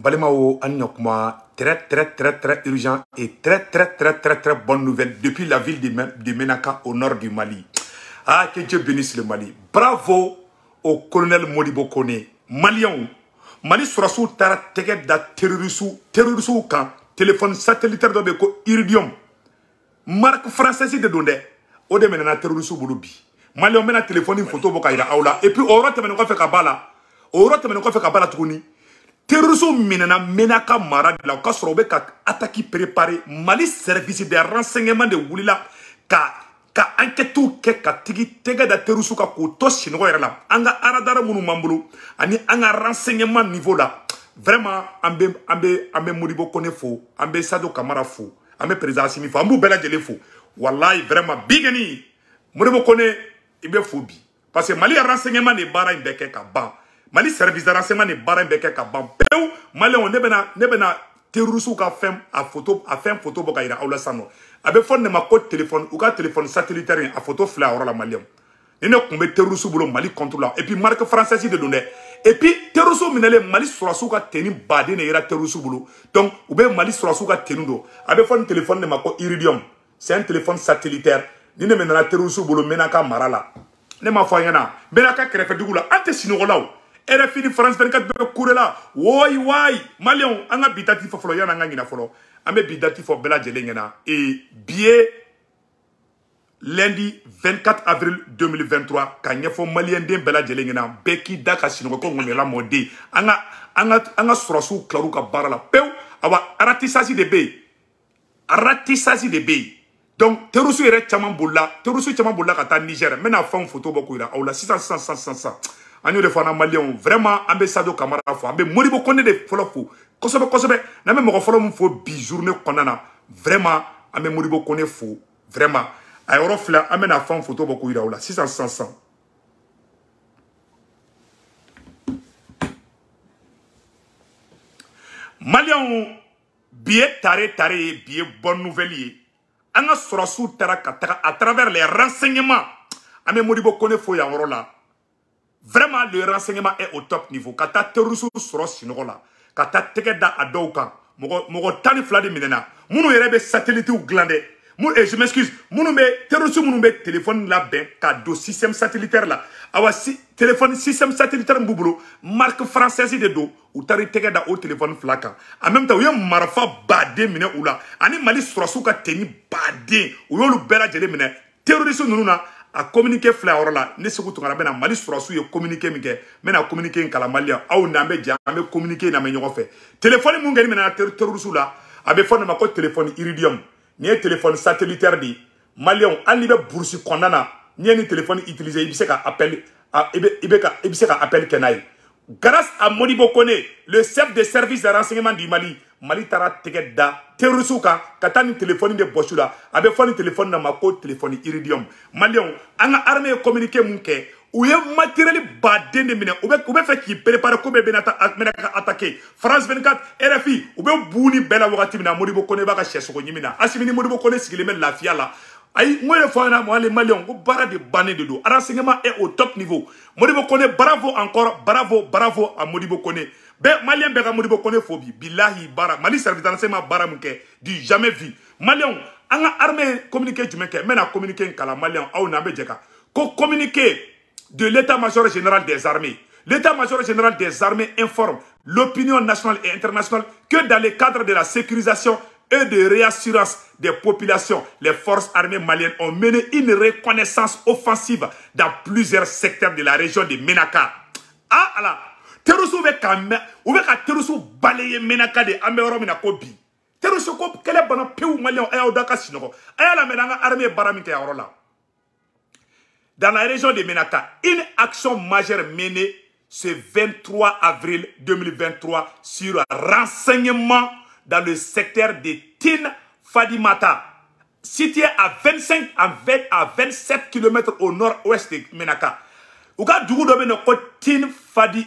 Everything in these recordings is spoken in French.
Balemao balimaw très très très très urgent et très très très très très bonne nouvelle depuis la ville de Menaka au nord du Mali. Ah, que Dieu bénisse le Mali. Bravo au colonel Modibo Kone. Malien, Mali sous tara tɛgɛ da terorisiw kan téléphone satellite, dɔ Beko ko iridium marque française de don ode o de mɛnɛna Malion mena téléphone maliyɛnw photo bɔ aula et puis o yɔrɔ tɛmɛnen faire kabala b'a la o faire kabala kɔfɛ terroristes minɛna mɛnna ka mara de la o ka sɔrɔ u bɛ ka attaque préparer mali service de renseignement de wulila ka ka enquêtes kɛ ka tigi tɛgɛ da terroristes kan k'o to sinɔgɔ yɛrɛ la an ka radar minnu b'an bolo ani an ka renseignement niveau la vraiment an bɛ an bɛ an bɛ modibo kone fo an bɛ sadio kamara fo an bɛ président asimi fo an b'u bɛɛ lajɛlen fo walayi vraiment bi kɔni modibo kone i bɛ fo bi parce que mali ka renseignement de baara in bɛɛ kɛ ka ban. mali service d'enseignement ne baara in ka ban pewu on ne bɛna ne bɛna terroristes ka fem a photo a fem photo bɔ ira yira la sanno nɔ a ma ko téléphone ou ka téléphone satellitaire a photo fla a la maliyɛnw ni ne tun bɛ bolo mali contre et puis marque française de don et puis terroristes minale mali sɔrɔdasiw ka badé ne ira yera terroristes bolo donc u bɛ mali sɔrɔdasiw ka tenu do abe bɛ téléphone ne ma ko iridium c'est un téléphone satellitaire ni ne mɛnna terroristes bolo menaka marala ne m'a fɔ a ɲɛna n bɛ na ka kɛrɛfɛdugu la la elle RFI de France 24 bébé courir là. Oui, oui. Malion, on a bidati pour Florian, on n'a gagné la folo. On a bidati pour Bella Et bien, lundi 24 avril 2023, quand il faut Malien de Bella Djelengena, Beki Dakasino, on a la modé. On a sur la sous, Klaruka Barala. Peu, on a raté ça si de bébé. Raté ça si de bébé. Donc, Terusu est chaman boula. Terusu est chaman boula quand t'as Niger. Maintenant, on fait une photo beaucoup là. Oh là, 600, 600, 600, 600. an y'o de fɔ an na maliyɛnw vraiment an bɛ sadio kamara fo an bɛ modibo kone de fɔlɔ fo kosɛbɛ kosɛbɛ n'an bɛ mɔgɔ fɔlɔ min fo bi journée kɔnɔna na vraiment an bɛ modibo kone fo vraiment a yɔrɔ fila an bɛna fan foto bɔ k'o yira aw la sisan sisan sisan maliyɛnw bi ye tare tare ye bi ye bonne nouvelle ye an ka sɔrɔsiw taara ka taga à travers les renseignements an bɛ modibo kone fo yan yɔrɔ la vraiment le renseignement est au top niveau ka taa terroriste sɔrɔ sinɔgɔ la ka taa tɛgɛ da a dɔw kan mɔgɔ mɔgɔ tan ni fila de minɛna minnu yɛrɛ bɛ satellitew dilan dɛ mun et eh, je m'excuse minnu bɛ terroriste minnu bɛ téléphone labɛn ka don système satellitaire la awa si téléphone système satellitaire min b'u bolo marque française de don u taara i tɛgɛ da o téléphone fila kan en même temps u ye marafa baden minɛ u la ani mali sɔrɔsiw ka tenue baden u y'olu bɛɛ lajɛlen minɛ terroriste ninnu na a communiqué fila yɔrɔ la ne se tun kana bɛna mali sous ye communiqué min mais na communiquer communiqué in kala mali la n'ambe jamais bɛ jɛ an bɛ communiqué in lamɛn ɲɔgɔn fɛ telefɔni mun kɛ ni minɛna terroriste la a bɛ fɔ ma côte téléphone iridium ni ye satellitaire de ye maliyɛnw hali n'i bɛ n'i ye nin telefɔni utiliser i bɛ se ibeka appel i bɛ i grâce à Modibo Kone le chef de service de renseignement du Mali mali taara Terusuka, da terrorisiw kan de bɔsu la a bɛ na ma ko téléphone Malion, maliyɛnw an ka armée ye communiqué mun kɛ u ye matériel baden de minɛ u bɛ u bɛ fɛ k'i préparer ko bɛɛ bɛna attaquer France 24 RFI u bɛ bu ni bɛɛ la wagati min na Modibo Kone b'a ka sɛsogo ɲimi na Asimi Modibo Kone sigilen bɛ lafiya la ayi n ko de fɔ an ɲɛna mɔgɔ les Maliens, de renseignement est au top niveau Modibo Kone bravo encore bravo bravo à Modibo Kone ben, Malien, Malien bɛɛ ka modibo kone bilahi baara mali c'est ma baara min du jamais vu. Malion, an armée communiqué jumɛn kɛ n communiqué de l'état major général des armées l'état major général des armées informe l'opinion nationale et internationale que dans le cadre de la sécurisation et de réassurance des populations, les forces armées maliennes ont mené une reconnaissance offensive dans plusieurs secteurs de la région de Menaka. Ah Allah Terusu bɛ ka mɛn u bɛ ka balaye de an mina Kobi. min na ko bi terisiw ko kɛlɛ banna pewu maliyɛnw a Aya da ka armée ye la dans la région de Menaka, une action majeure menée ce 23 avril 2023 sur renseignement dans le secteur de Tin Fadimata situé à 25 à 27 km au nord-ouest de Menaka. Ou ka dugu dɔ Tin Fadi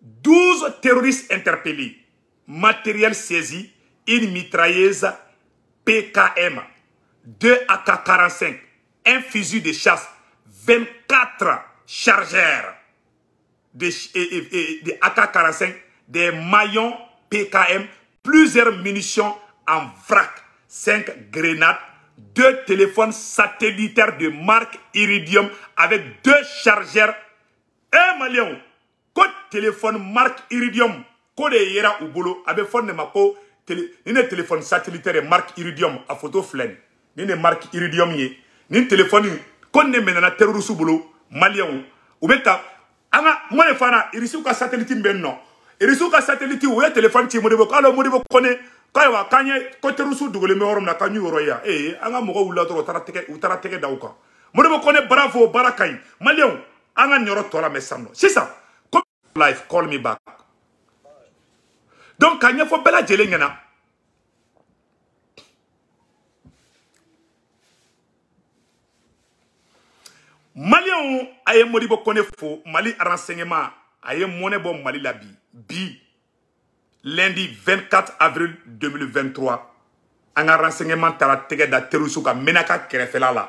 12 terroristes interpellés, matériel saisi, une mitrailleuse PKM, 2 AK-45, un fusil de chasse, 24 chargeurs de, AK-45, des maillons PKM, plusieurs munitions en vrac, 5 grenades, deux téléphones satellitaires de marque Iridium avec deux chargeurs, un maléon. ko telefɔni marque iridium ko de e yera u bolo a bɛ fɔ nin de ma ko tele nin de telefɔni satellitaire e marque iridium a foto filɛ nin nin de marque iridium ye nin telefɔni ko nin de mɛnɛna terroriste bolo maliyɛnw u bɛ ka an ka kuma de fana irisiw ka satellite bɛ yen nɔ irisiw ka satellite u ye telefɔni ci modibo k'ale modibo kɔnɛ k'ayiwa k'an ye ko terroriste dogolen bɛ yɔrɔ min na k'an y'o yɔrɔ ye yan ee an ka mɔgɔw wulila dɔrɔn u taara tɛgɛ u taara tɛgɛ da u kan modibo kɔnɛ baara fɔ o baara ka ɲi maliyɛnw an ka nin yɔrɔ tɔ lamɛn sisan nɔ sisan life call me back donc ka ɲɛfɔ bɛɛ lajɛlen ɲɛna maliyɛnw a ye modibo kone fo mali renseignement a ye mɔnɛ bɔ mali la bi bi lundi 24 avril 2023 an ka renseignement taara tɛgɛ da teriso ka menaka kɛrɛfɛla la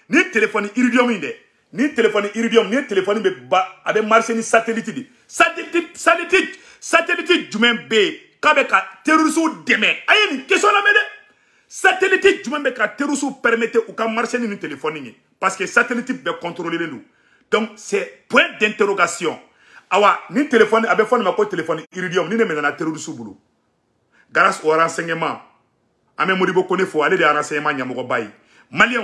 ni téléphone iridium, ni téléphone iridium, ni téléphone, avec ba a satellite satellite ni satellite satellite satellite satellite sateliti kabeka bɛ yen k'a bɛ ka terisiw a question lamɛn dɛ sateliti jumɛn bɛ ka terrorisme permettre ou ka ni téléphone parce que satellite contrôler les nous donc c'est point d'interrogation awa ni téléphone avec phone ma ko téléphone iridium, ni ne mɛnana terrorisme boulou grâce au renseignement amé modibo kone fo aller de renseignements renseignement bay malien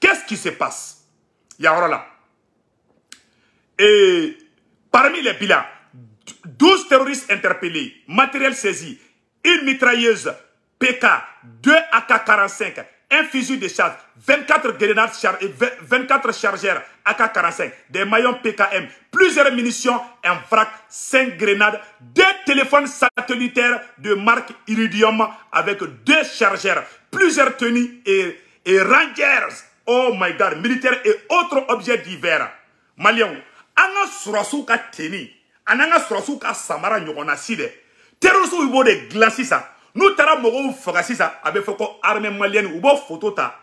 qu'est-ce qui se passe Y parmi les bilans 12 terroristes interpellés matériel saisi une mitrailleuse PK 2 AK-45 un fusil de chasse, 24 grenades 24 chargeurs AK-45, des maillons PKM, plusieurs munitions un vrac, 5 grenades, deux téléphones satellitaires de marque Iridium avec deux chargeurs, plusieurs tenues et et rangers oh my god militaire et autres objets divers maliyɛnw an ka sɔrɔsiw ka tenue ani an ka sɔrɔsiw ka samara ɲɔgɔnna si dɛ terrorisiw b'o de dilan sisan n'u taara mɔgɔw faga sisan a bɛ fɔ ko armée maliyɛnni u b'o foto ta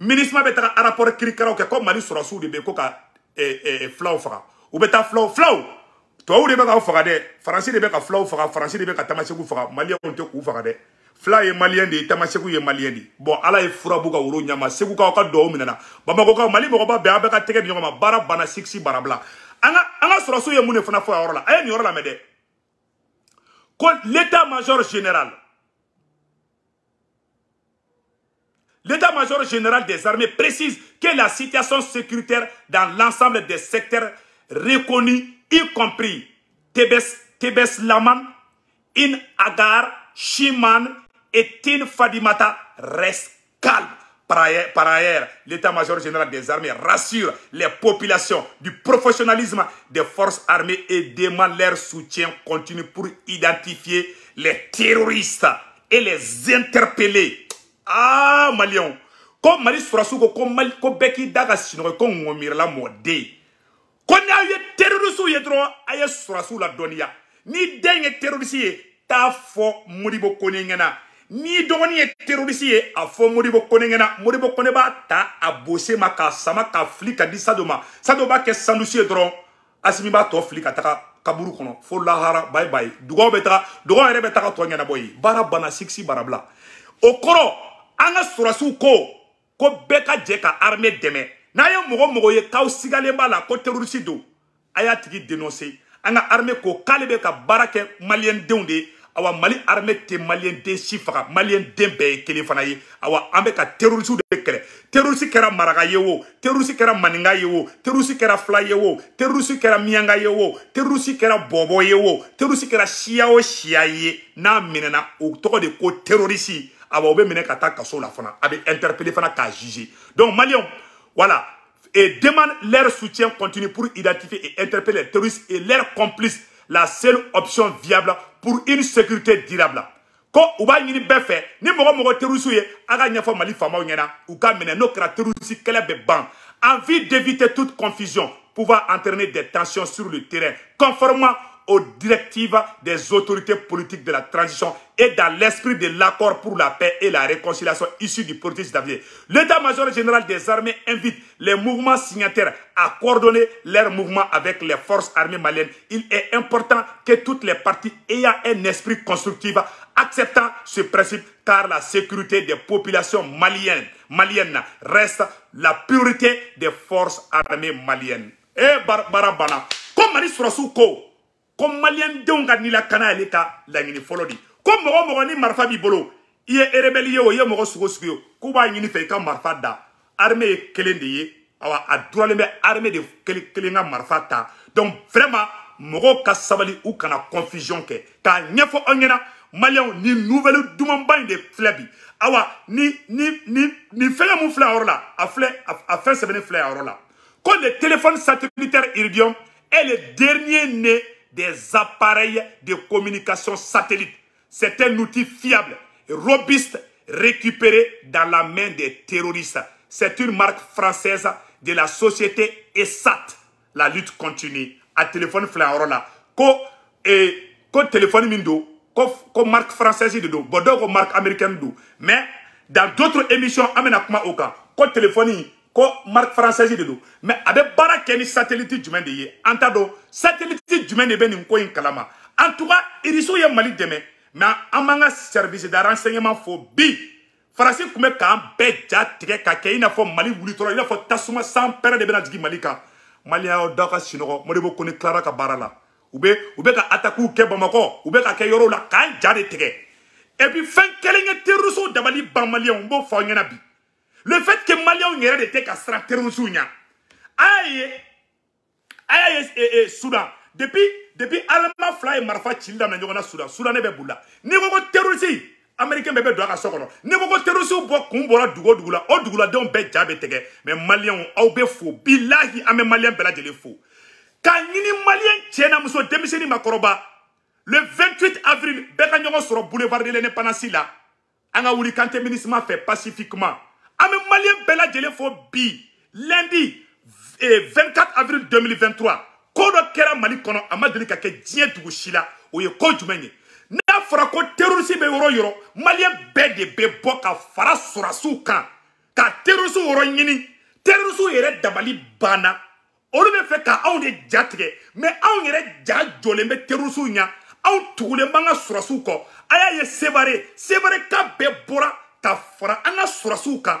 minisma bɛ taga rapport kirikaraw kɛ ko mali sɔrɔsiw de bɛ yen ko ka eh, eh, filaw faga u bɛ taa filaw filaw tubabuw de bɛ k'aw faga dɛ faransi de bɛ ka filaw faga faransi de bɛ ka tamasegu faga maliyɛnw tɛ k'u faga dɛ fla ye malien de ye tamasɛku ye maliyɛn de ala ye furabu ka woro nyama segukaw ka ka do bamakɔkaw mali mɔgɔba bɛɛ aw ba ka tɛgɛ di ɲɔgɔn ma baara banna sikisi barabila an ka an ka sɔrɔso ye mun fana la a ye l'état major général l'état major général des armées précise que la situation sécuritaire dans l'ensemble des secteurs reconnus y compris Tebes, Tebes Laman, In Agar, Shiman, Etine Fadimata reste calme. Par ailleurs, l'état-major général des armées rassure les populations du professionnalisme des forces armées et demande leur soutien continu pour identifier les terroristes et les interpeller. Ah, Malion, comme mali sɔrɔ comme ko mali ko comme k'i da ka sinɔgɔ ko ŋo miirila mɔden ko n'aw ye y ye dɔrɔn a ye la Donia. ni den terroriste t'a fo modibo kone n'i dɔgɔnin ye terorisi ye a fɔ modibo kone ɲɛna modibo kone b'a ta a bose ma k'a sama ka fili ka di sado ma sado b'a kɛ sandusi ye dɔrɔn asimi b'a tɔ fili ka taga kaburu kɔnɔ fo lahara bayi bayi dugaw bɛ taga dugaw yɛrɛ bɛ taga tɔ ɲɛnabɔ ye baara banna sikisi barabila o kɔrɔ an ka sɔrɔsiw ko ko bɛɛ ka jɛ ka arme dɛmɛ n'a ye mɔgɔ mɔgɔ ye k'aw sigalen b'a la ko terorisi don a y'a tigi denonse an ka arme ko k'ale bɛ ka baara kɛ maliyɛndenw de ye awa mali armée tɛ malien den chiffres, malien des den bɛɛ ye kelen awa an ka de kɛlɛ terroriste kɛra maraka ou o terorisi kɛra ou ye o terorisi ou fila ye o ou kɛra miyanka ye o terorisi kɛra bɔbɔ ye n'a minɛna o tɔgɔ de ko terroriste awa o bɛ ka kaso la fana abe fana k'a juger donc malion voilà et demande leur soutien continu pour identifier et interpeller les terroristes et leurs complices la seule option viable pour une sécurité durable Quand on b'a fait, bɛɛ ni un mɔgɔ terusuye a ka ɲɛfɔ mali faamaw ɲɛna u ka minɛ n'o kɛra ban en d'éviter toute confusion pouvoir entraîner des tensions sur le terrain conformément aux directives des autorités politiques de la transition et dans l'esprit de l'accord pour la paix et la réconciliation issu du politique d'avis, L'état-major général des armées invite les mouvements signataires à coordonner leurs mouvements avec les forces armées maliennes. Il est important que toutes les parties aient un esprit constructif acceptant ce principe car la sécurité des populations maliennes, reste la priorité des forces armées maliennes. Et eh, Barabana, comme Marie comme maliɲɛndenw ka nilakana y'ale ka laɲini fɔlɔ de ko mɔgɔ mɔgɔ ni marifa b'i bolo i ye erebɛli ye o i ye mɔgɔ sugu sugu ye k'u b'a ɲini fɛ comme ka da armée ye de awa à duralen bɛ armée de kelen marfata ta donc vraiment moro ka ou kana confusion que k'a ɲɛfɔ aw ɲɛna ni nouvelle dumanba de filɛ awa ni ni ni ni fait mon filɛ là afin la a filɛ a fɛn le téléphone satellitaire iridium est le dernier né des appareils de communication satellite. C'est un outil fiable, robuste, récupéré dans la main des terroristes. C'est une marque française de la société ESAT. La lutte continue. À téléphone Flaorola. et téléphone mindo marque française de marque américaine mais dans d'autres émissions amena kuma oka téléphone ko marque française de do mais a bɛ baara kɛ ni satellite jumɛn de ye an t'a dɔn satellite jumɛn de bɛ nin ko in kalama en tout cas irisiw ye mali dɛmɛ mais an b'an ka service de renseignement fo bi farasi tun bɛ k'an bɛɛ ja tigɛ ka kɛ i n'a fɔ mali wulitɔla i n'a fɔ tasuma san pɛrɛ de bɛna jigin mali kan maliyɛn y'aw da ka sinɔgɔ modibo kone tilara ka baara la u bɛ u bɛ ka atakiw kɛ bamakɔ u bɛ ka kɛ yɔrɔw la k'an ja de tigɛ et puis fɛn kelen ye terisiw dabali ban maliyɛnw n b'o fɔ aw ɲɛna bi le fait que maliyɛnw yɛrɛ de tɛ de siran terimusow ɲɛ a y'a ye depuis depuis Alma fila Marfa marifa cili daminɛ ɲɔgɔn na Soudan est bɛɛ bolila n'i ko ko terorisi amɛrikɛn bɛɛ bɛ don a n'i ko ko terorisiw bɔ kun bɔra dugu o dugu la o duguladenw bɛɛ ja bɛ tigɛ mɛ maliyɛnw aw bɛ bilahi an bɛ maliyɛn bɛɛ lajɛlen fo k'a ɲini maliyɛn cɛ na muso le 28 avril bɛɛ ka ɲɔgɔn sɔrɔ boulevard de l'indépendance a an ka wuli kante fait pacifiquement an bɛ maliyɛn bɛɛ lajɛlen fo bi lundi eh, 24 avril 2023 ko dɔ kɛra mali kɔnɔ a ma deli ka kɛ diɲɛ dugu si la o ye ko jumɛn ye n'a fɔra ko terorisi bɛ yɔrɔ yɔrɔ maliyɛn bɛɛ de bɛ bɔ ka fara sɔrasiw kan ka terorisiw yɔrɔ ɲini terorisiw yɛrɛ dabali banna olu bɛ fɛ ka anw de ja tigɛ mɛ anw yɛrɛ ja jɔlen bɛ terorisiw ɲɛ anw tugulen b'an ka sɔrasiw kɔ a y'a ye sebare sebare ka bɛɛ bɔra ka fara an ka sɔrasiw kan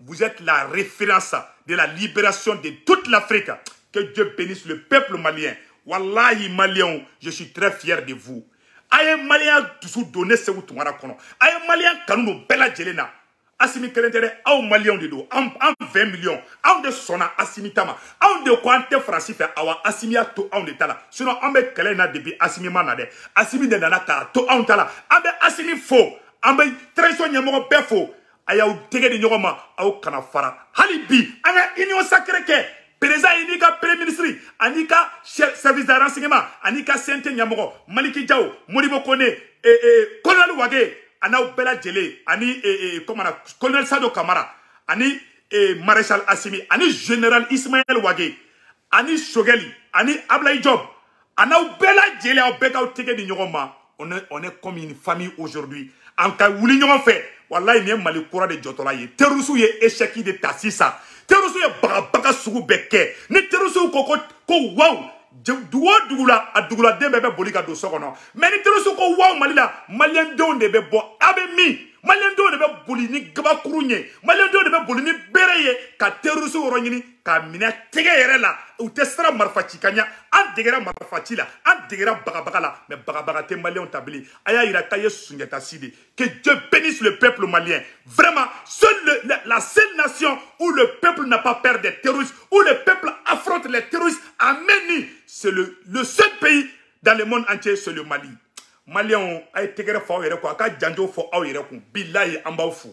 Vous êtes la référence de la libération de toute l'Afrique. Que Dieu bénisse le peuple malien. Wallahi malien, je suis très fier de vous. Aye malien dusu donné que Aye malien kanu nous Bella Asimi kelen malien de dos. En en 20 millions En de Sona, Asimi En de quoi awa to sinon en depuis Asimi Manade, Asimi de nana k'a to en fo Ambe Aya y'aw tɛgɛ di ɲɔgɔn ma kana fara hali bi union sacrée président premier ministre anika service de renseignement Anika Maliki Jao, Modibo Koné, eh, eh, colonel Wage ana n'aw bɛɛ jele ani eh, e komana colonel Sado Kamara ani maréchal Assimi ani général Ismaël Wage ani Shogeli ani Ablay Job Ana n'aw Jele lajɛlen aw bɛɛ ou tege di on est, comme une famille aujourd'hui En cas où l'union fait. walayi nin ye mali kura de jɔtɔla ye terisiw ye échec de ta sisan terisiw ye bagabaga sugu bɛɛ kɛ ni terisiw ko ko ko waw dugu o dugu la a duguladen bɛɛ bɛ boli ka don so kɔnɔ mɛ ni terisiw ko waw mali la maliyɛndenw de bɛ bɔ a bɛ min Malendo de be boli ni gabakuru ye de bɛ boli ni ka terroriste yɔrɔ k'a mina tɛgɛ yɛrɛ la u tɛ siran marifa an degera marifa la an degera bagabaga la mais bagabaga a y'a yira k'a que dieu bénisse le peuple malien vraiment seule la, seule nation où le peuple n'a pas peur des terroristes où le peuple affronte les terroristes à main c'est le, le seul pays dans le monde entier c'est le Mali maliyɛnw a ye tɛgɛrɛ fɔ aw yɛrɛ kun a ka janjo fɔ aw yɛrɛ kun bilayi an b'aw fo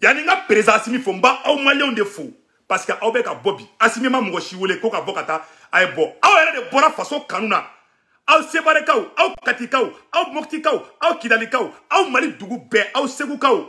yanni n ka pereza asimi fo n ba aw maliyɛnw de fo parce que aw bɛ ka bɔ bi asimi ma mɔgɔ si wele ko ka bɔ ka taa a ye bɔ aw yɛrɛ de bɔra faso kanu na aw sebarekaw aw katikaw aw mɔkutikaw aw kidalikaw aw mali dugu bɛɛ aw segukaw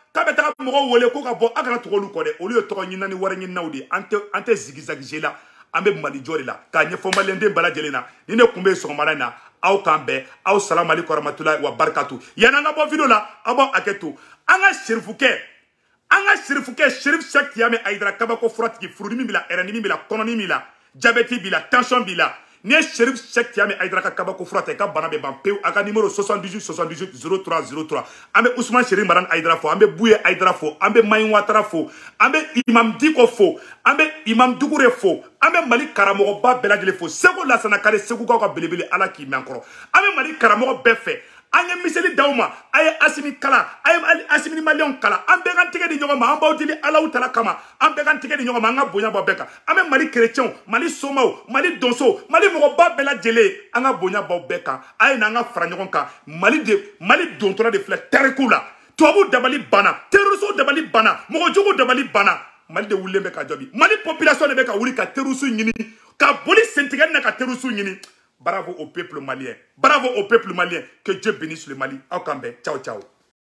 k'a bɛ taga mɔgɔw wele ko ka bɔ a kana tugu olu kɔ dɛ olu ye tɔgɔ ɲinina ni wari ɲininaw de ye an tɛ an tɛ zigizagi la an bɛ mali jɔ de la k'a ɲɛfɔ maliyɛnden bɛɛ lajɛlen na ni ne kun bɛ sɔgɔmada in na aw k'an bɛn aw salamali kɔrɔmatula wa barikatu yanni an ka bɔ video la aw b'aw hakɛ to an ka serifukɛ an ka serifukɛ serif sɛk tiyame ayidara kabako furatigi furudimi b'i la ɛrɛnimi b'i la kɔnɔni b'i la jabɛti b'i la tansɔn b'i la n'i ye sherif shɛk tiya min ayidara ka kabako fura ta i ka bana bɛ ban pewu a ka nimero 78 780303 an bɛ usman sheri maran ayidara fo an bɛ buye ayidara fo an bɛ mayin watara fo an bɛ imam diko fo an bɛ imam dugure fo an bɛ mali karamɔgɔba bɛɛ lajɛlen fo segu lasana kare segukaw ka belebele ala k'i mɛn kɔrɔ an bɛ mali karamɔgɔ bɛɛ fɛ an ye miseli d'aw ma a ye asimi kalan a ye asimini maliyɛnw kalan an bɛɛ kan tɛgɛ di ɲɔgɔn ma an b'aw deli alaw tala kama an bɛɛ kan tɛgɛ di ɲɔgɔn ma an ka bonya b'aw bɛɛ kan an bɛ mali kerecɛnw mali somaw mali donsow mali mɔgɔba bɛɛ lajɛlen an ka bonya b'aw bɛɛ kan a ye n'an ka fara ɲɔgɔn kan mali de mali dontɔla de filɛ tariku la tubabu dabali banna terroristes dabali banna mɔgɔ jugu dabali banna mali de wulilen bɛ ka jɔ bi mali population de bɛ ka wuli ka terroristes ɲini ka boli sentigɛli na ka terroristes ɲini Bravo au peuple malien. Bravo au peuple malien. Que Dieu bénisse le Mali. Au Ciao, ciao.